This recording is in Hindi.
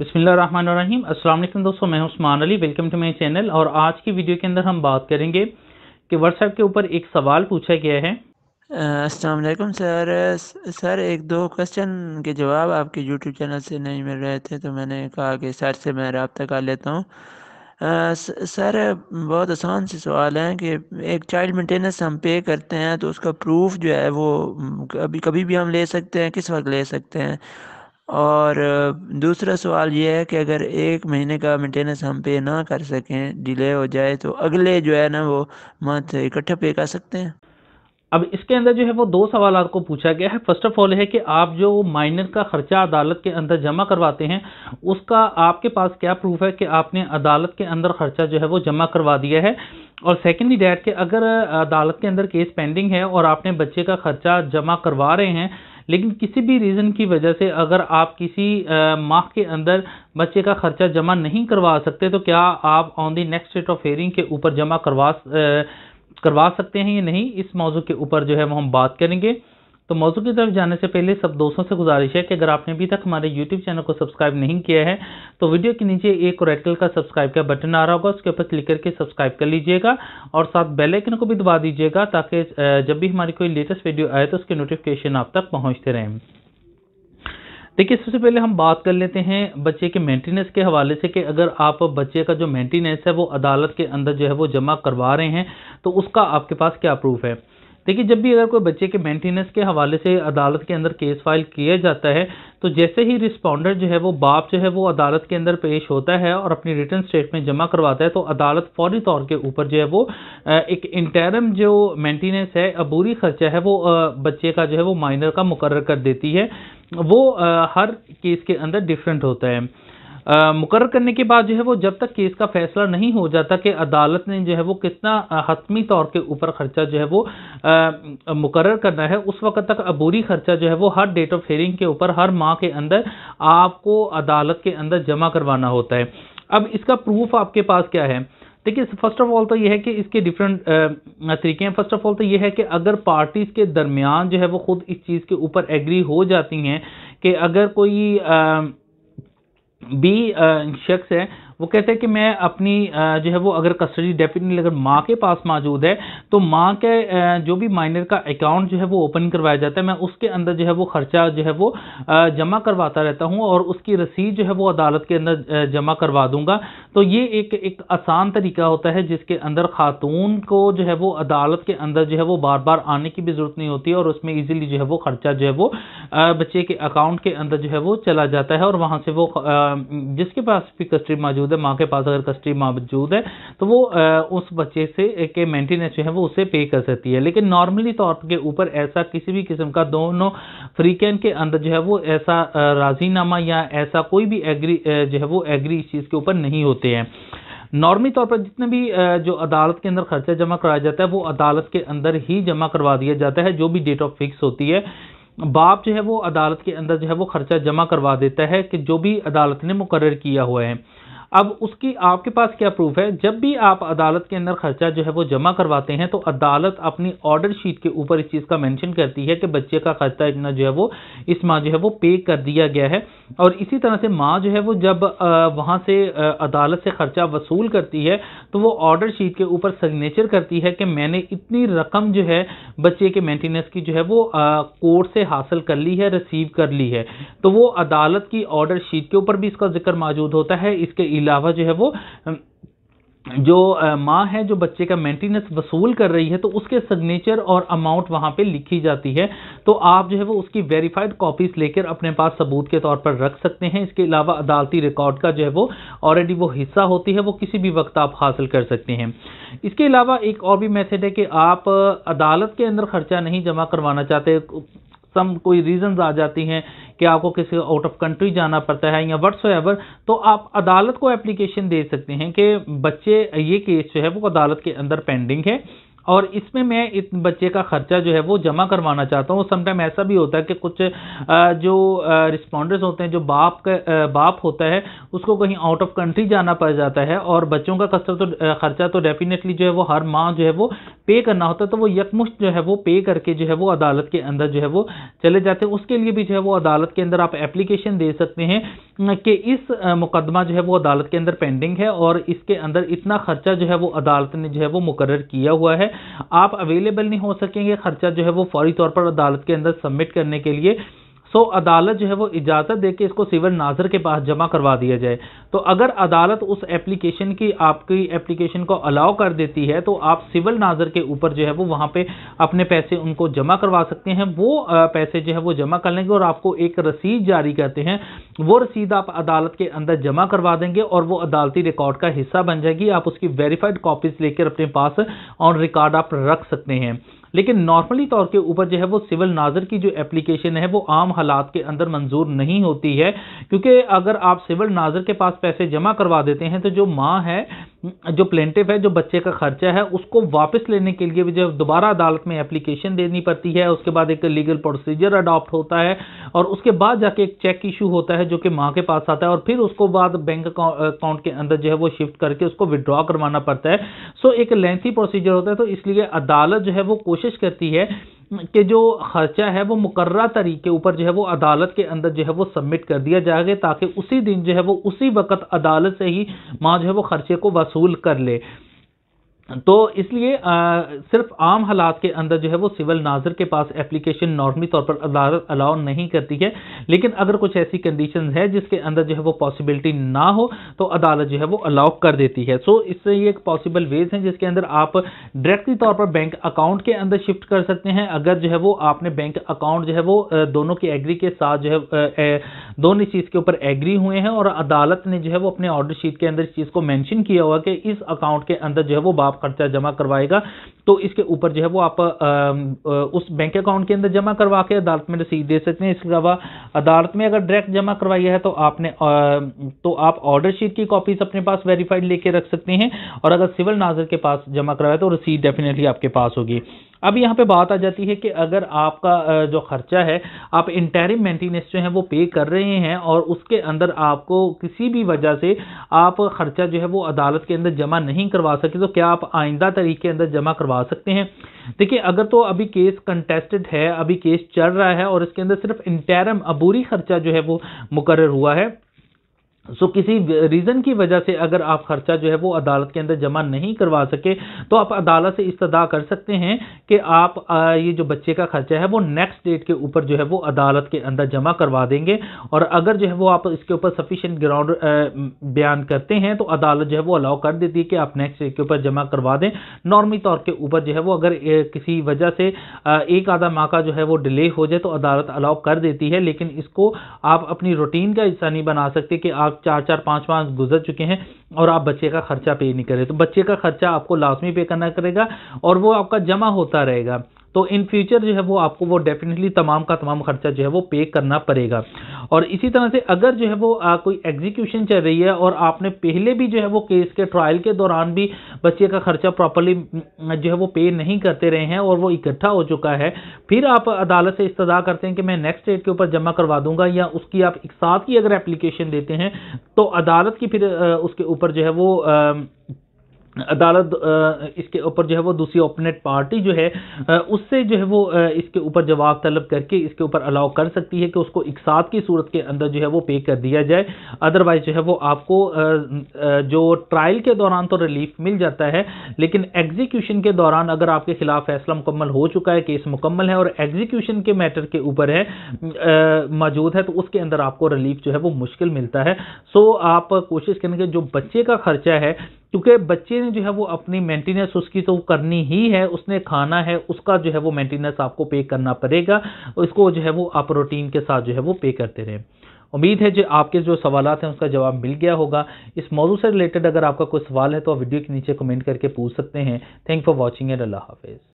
बिसमीम् अल्लाम दोस्तों मैं Usman Ali welcome to my channel और आज की वीडियो के अंदर हम बात करेंगे कि व्हाट्सएप के ऊपर एक सवाल पूछा गया है असलकम सर सर एक दो क्वेश्चन के जवाब आपके यूट्यूब चैनल से नहीं मिल रहे थे तो मैंने कहा कि सर से मैं रबता कर लेता हूँ सर बहुत आसान से सवाल है कि एक चाइल्ड मेंटेनेंस हम पे करते हैं तो उसका प्रूफ जो है वो कभी कभी भी हम ले सकते हैं किस वक्त ले सकते हैं और दूसरा सवाल ये है कि अगर एक महीने का मेंटेनेंस हम पे ना कर सकें डिले हो जाए तो अगले जो है ना वो मंथ इकट्ठे पे कर सकते हैं अब इसके अंदर जो है वो दो सवाल आपको पूछा गया है फर्स्ट ऑफ ऑल है कि आप जो माइनर का खर्चा अदालत के अंदर जमा करवाते हैं उसका आपके पास क्या प्रूफ है कि आपने अदालत के अंदर खर्चा जो है वो जमा करवा दिया है और सेकेंडली डैट कि अगर अदालत के अंदर केस पेंडिंग है और आपने बच्चे का खर्चा जमा करवा रहे हैं लेकिन किसी भी रीज़न की वजह से अगर आप किसी माह के अंदर बच्चे का खर्चा जमा नहीं करवा सकते तो क्या आप on the next date of hearing के ऊपर जमा करवा करवा सकते हैं या नहीं इस मौजू के ऊपर जो है वो हम बात करेंगे तो मौजूद की तरफ जाने से पहले सब दोस्तों से गुजारिश है कि अगर आपने अभी तक हमारे YouTube चैनल को सब्सक्राइब नहीं किया है तो वीडियो के नीचे एक रेड कलर का सब्सक्राइब का बटन आ रहा होगा उसके ऊपर क्लिक करके सब्सक्राइब कर लीजिएगा और साथ बेल आइकन को भी दबा दीजिएगा ताकि जब भी हमारी कोई लेटेस्ट वीडियो आए तो उसके नोटिफिकेशन आप तक पहुँचते रहें देखिए सबसे पहले हम बात कर लेते हैं बच्चे के मेंटेनेंस के हवाले से कि अगर आप बच्चे का जो मेंटेनेंस है वो अदालत के अंदर जो है वो जमा करवा रहे हैं तो उसका आपके पास क्या प्रूफ है देखिए जब भी अगर कोई बच्चे के मेंटेनेंस के हवाले से अदालत के अंदर केस फाइल किया जाता है तो जैसे ही रिस्पॉन्डर जो है वो बाप जो है वो अदालत के अंदर पेश होता है और अपनी रिटर्न स्टेटमेंट जमा करवाता है तो अदालत फौरी तौर के ऊपर जो है वो एक इंटरम जो मेंटेनेंस है अबूरी खर्चा है वो बच्चे का जो है वो माइनर का मुकर कर देती है वो हर केस के अंदर डिफरेंट होता है मुकर करने के बाद जो है वो जब तक केस का फैसला नहीं हो जाता कि अदालत ने जो है वो कितना हतमी तौर के ऊपर खर्चा जो है वो मुकर करना है उस वक्त तक अबूरी खर्चा जो है वो हर डेट ऑफ हेयरिंग के ऊपर हर माह के अंदर आपको अदालत के अंदर जमा करवाना होता है अब इसका प्रूफ आपके पास क्या है देखिए फर्स्ट ऑफ ऑल तो यह है कि इसके डिफरेंट तरीके हैं फर्स्ट ऑफ ऑल तो यह है कि अगर पार्टीज़ के दरमियान जो है वो खुद इस चीज़ के ऊपर एग्री हो जाती हैं कि अगर कोई आ, बी शख्स है वो कहते हैं कि मैं अपनी जो है वो अगर कस्टडी डेफिनेटली अगर माँ के पास मौजूद है तो माँ के जो भी माइनर का अकाउंट जो है वो ओपन करवाया जाता है मैं उसके अंदर जो है वो खर्चा जो है वो जमा करवाता रहता हूँ और उसकी रसीद जो है वो अदालत के अंदर जमा करवा दूंगा तो ये एक एक आसान तरीका होता है जिसके अंदर खातून को जो है वो अदालत के अंदर जो है वो बार बार आने की भी जरूरत नहीं होती और उसमें ईजिली जो है वो खर्चा जो है वो बच्चे के अकाउंट के अंदर जो है वो चला जाता है और वहाँ से वो जिसके पास भी कस्टडी मौजूद मौजूद है माँ के पास अगर कस्टडी मौजूद है तो वो उस बच्चे से के मेंटेनेंस जो है वो उसे पे कर सकती है लेकिन नॉर्मली तौर के ऊपर ऐसा किसी भी किस्म का दोनों फ्रीकैन के अंदर जो है वो ऐसा राजीनामा या ऐसा कोई भी एग्री जो है वो एग्री इस चीज़ के ऊपर नहीं होते हैं नॉर्मली तौर पर जितने भी जो अदालत के अंदर खर्चा जमा कराया जाता है वो अदालत के अंदर ही जमा करवा दिया जाता है जो भी डेट ऑफ फिक्स होती है बाप जो है वो अदालत के अंदर जो है वो खर्चा जमा करवा देता है कि जो भी अदालत ने मुकर किया हुआ है अब उसकी आपके पास क्या प्रूफ है जब भी आप अदालत के अंदर खर्चा जो है वो जमा करवाते हैं तो अदालत अपनी ऑर्डर शीट के ऊपर इस चीज़ का मेंशन करती है कि बच्चे का खर्चा इतना जो है वो इस माँ जो है वो पे कर दिया गया है और इसी तरह से माँ जो है वो जब वहाँ से अदालत से खर्चा वसूल करती है तो वो ऑर्डर शीट के ऊपर सिग्नेचर करती है कि मैंने इतनी रकम जो है बच्चे के मैंटेनेंस की जो है वो कोर्ट से हासिल कर ली है रिसीव कर ली है तो वो अदालत की ऑर्डर शीट के ऊपर भी इसका जिक्र मौजूद होता है इसके अलावा जो है वो जो माँ है जो बच्चे का मेंटेनेंस वसूल कर रही है तो उसके सिग्नेचर और अमाउंट वहाँ पे लिखी जाती है तो आप जो है वो उसकी वेरीफाइड कॉपीज लेकर अपने पास सबूत के तौर पर रख सकते हैं इसके अलावा अदालती रिकॉर्ड का जो है वो ऑलरेडी वो हिस्सा होती है वो किसी भी वक्त आप हासिल कर सकते हैं इसके अलावा एक और भी मैथड है कि आप अदालत के अंदर खर्चा नहीं जमा करवाना चाहते सम कोई रीजन आ जाती हैं कि आपको किसी आउट ऑफ कंट्री जाना पड़ता है या वट्स एवर तो आप अदालत को एप्लीकेशन दे सकते हैं कि बच्चे ये केस जो है वो अदालत के अंदर पेंडिंग है और इसमें मैं इस बच्चे का खर्चा जो है वो जमा करवाना चाहता हूँ समटाइम ऐसा भी होता है कि कुछ जो रिस्पॉन्डर्स होते हैं जो बाप का बाप होता है उसको कहीं आउट ऑफ कंट्री जाना पड़ जाता है और बच्चों का खर्चा तो खर्चा तो डेफिनेटली जो है वो हर माह जो है वो पे करना होता है तो वो यकमुश्त जो है वो पे करके जो है वो अदालत के अंदर जो है वो चले जाते हैं उसके लिए भी जो है वो अदालत के अंदर आप एप्लीकेशन दे सकते हैं कि इस मुकदमा जो है वो अदालत के अंदर पेंडिंग है और इसके अंदर इतना खर्चा जो है वो अदालत ने जो है वो मुकर किया हुआ है आप अवेलेबल नहीं हो सकेंगे खर्चा जो है वो फौरी तौर पर अदालत के अंदर सबमिट करने के लिए सो अदालत जो है वो इजाज़त दे के इसको सिविल नाजर के पास जमा करवा दिया जाए तो अगर अदालत उस एप्लीकेशन की आपकी एप्लीकेशन को अलाउ कर देती है तो आप सिविल नाजर के ऊपर जो है वो वहाँ पे अपने पैसे उनको जमा करवा सकते हैं वो पैसे जो है वो जमा कर लेंगे और आपको एक रसीद जारी करते हैं वो रसीद आप अदालत के अंदर जमा करवा देंगे और वो अदालती रिकॉर्ड का हिस्सा बन जाएगी आप उसकी वेरीफाइड कॉपीज लेकर अपने पास ऑन रिकॉर्ड आप रख सकते हैं लेकिन नॉर्मली तौर के ऊपर जो है वो सिविल नाजर की जो एप्लीकेशन है वो आम हालात के अंदर मंजूर नहीं होती है क्योंकि अगर आप सिविल नाजर के पास पैसे जमा करवा देते हैं तो जो माँ है जो प्लेंटिव है जो बच्चे का खर्चा है उसको वापस लेने के लिए भी जब दोबारा अदालत में एप्लीकेशन देनी पड़ती है उसके बाद एक लीगल प्रोसीजर अडॉप्ट होता है और उसके बाद जाके एक चेक इशू होता है जो कि माँ के पास आता है और फिर उसको बाद बैंक अकाउंट के अंदर जो है वो शिफ्ट करके उसको विड्रॉ करवाना पड़ता है सो एक लेंथी प्रोसीजर होता है तो इसलिए अदालत जो है वो कोशिश करती है के जो खर्चा है वो मुकर्रा तरीके ऊपर जो है वो अदालत के अंदर जो है वो सबमिट कर दिया जाएगा ताकि उसी दिन जो है वो उसी वक्त अदालत से ही माँ जो है वो खर्चे को वसूल कर ले तो इसलिए सिर्फ आम हालात के अंदर जो है वो सिविल नाजर के पास एप्लीकेशन नॉर्मली तौर पर अदालत अलाउ नहीं करती है लेकिन अगर कुछ ऐसी कंडीशन है जिसके अंदर जो है वो पॉसिबिलिटी ना हो तो अदालत जो है वो अलाउ कर देती है सो इससे ये एक पॉसिबल वेज है जिसके अंदर आप डायरेक्टली तौर पर बैंक अकाउंट के अंदर शिफ्ट कर सकते हैं अगर जो है वो आपने बैंक अकाउंट जो है वो दोनों की एग्री के साथ जो है दोनों चीज़ के ऊपर एग्री हुए हैं और अदालत ने जो है वो अपने ऑर्डर शीट के अंदर इस चीज़ को मैंशन किया हुआ कि इस अकाउंट के अंदर जो है वो बाप खर्चा जमा करवाएगा तो इसके ऊपर जो है वो आप आ, आ, उस बैंक अकाउंट के अंदर जमा करवा के अदालत में रसीद दे सकते हैं इसके अलावा अदालत में अगर डायरेक्ट जमा करवाई है तो आपने आ, तो आप ऑर्डर शीट की कॉपीज अपने पास वेरीफाइड लेके रख सकते हैं और अगर सिविल नाजर के पास जमा करवाए तो रसीद डेफिनेटली आपके पास होगी अब यहाँ पे बात आ जाती है कि अगर आपका जो खर्चा है आप इंटरिम मेंटेनेंस जो है वो पे कर रहे हैं और उसके अंदर आपको किसी भी वजह से आप खर्चा जो है वो अदालत के अंदर जमा नहीं करवा सके तो क्या आप आइंदा तरीके अंदर जमा करवा करवा सकते हैं देखिए अगर तो अभी केस कंटेस्टेड है अभी केस चल रहा है और इसके अंदर सिर्फ इंटेरम अबूरी खर्चा जो है वो मुकर हुआ है सो so, किसी रीज़न की वजह से अगर आप खर्चा जो है वो अदालत के अंदर जमा नहीं करवा सके तो आप अदालत से इस्तदा कर सकते हैं कि आप आ, ये जो बच्चे का खर्चा है वो नेक्स्ट डेट के ऊपर जो है वो अदालत के अंदर जमा करवा देंगे और अगर जो है वो आप इसके ऊपर सफिशेंट ग्राउंड बयान करते हैं तो अदालत जो है वो अलाउ कर देती है कि आप नेक्स्ट डेट के ऊपर जमा करवा दें नॉर्मी तौर के ऊपर जो है वो अगर ए, किसी वजह से आ, एक आधा माह का जो है वो डिले हो जाए तो अदालत अलाउ कर देती है लेकिन इसको आप अपनी रूटीन का हिस्सा नहीं बना सकते कि आप चार चार पाँच पाँच गुजर चुके हैं और आप बच्चे का खर्चा पे नहीं करें तो बच्चे का खर्चा आपको लाजमी पे करना करेगा और वो आपका जमा होता रहेगा तो इन फ्यूचर जो है वो आपको वो डेफिनेटली तमाम का तमाम खर्चा जो है वो पे करना पड़ेगा और इसी तरह से अगर जो है वो आ, कोई एग्जीक्यूशन चल रही है और आपने पहले भी जो है वो केस के ट्रायल के दौरान भी बच्चे का खर्चा प्रॉपरली जो है वो पे नहीं करते रहे हैं और वो इकट्ठा हो चुका है फिर आप अदालत से इस्तः करते हैं कि मैं नेक्स्ट डेट के ऊपर जमा करवा दूंगा या उसकी आप एक साथ की अगर एप्लीकेशन देते हैं तो अदालत की फिर उसके ऊपर जो है वो अदालत इसके ऊपर जो है वो दूसरी ओपोनेंट पार्टी जो है उससे जो है वो इसके ऊपर जवाब तलब करके इसके ऊपर अलाउ कर सकती है कि उसको इकसात की सूरत के अंदर जो है वो पे कर दिया जाए अदरवाइज जो है वो आपको जो ट्रायल के दौरान तो रिलीफ मिल जाता है लेकिन एग्जीक्यूशन के दौरान अगर आपके खिलाफ फैसला मुकम्मल हो चुका है केस मुकम्मल है और एग्जीक्यूशन के मैटर के ऊपर है मौजूद है तो उसके अंदर आपको रिलीफ जो है वो मुश्किल मिलता है सो आप कोशिश करेंगे जो बच्चे का खर्चा है क्योंकि बच्चे ने जो है वो अपनी मेंटेनेंस उसकी तो करनी ही है उसने खाना है उसका जो है वो मेंटेनेंस आपको पे करना पड़ेगा और इसको जो है वो आप रूटीन के साथ जो है वो पे करते रहें उम्मीद है जो आपके जो सवाल हैं उसका जवाब मिल गया होगा इस मौजू से रिलेटेड अगर आपका कोई सवाल है तो आप वीडियो के नीचे कमेंट करके पूछ सकते हैं थैंक फॉर वॉचिंग एंड अल्लाह हाफिज़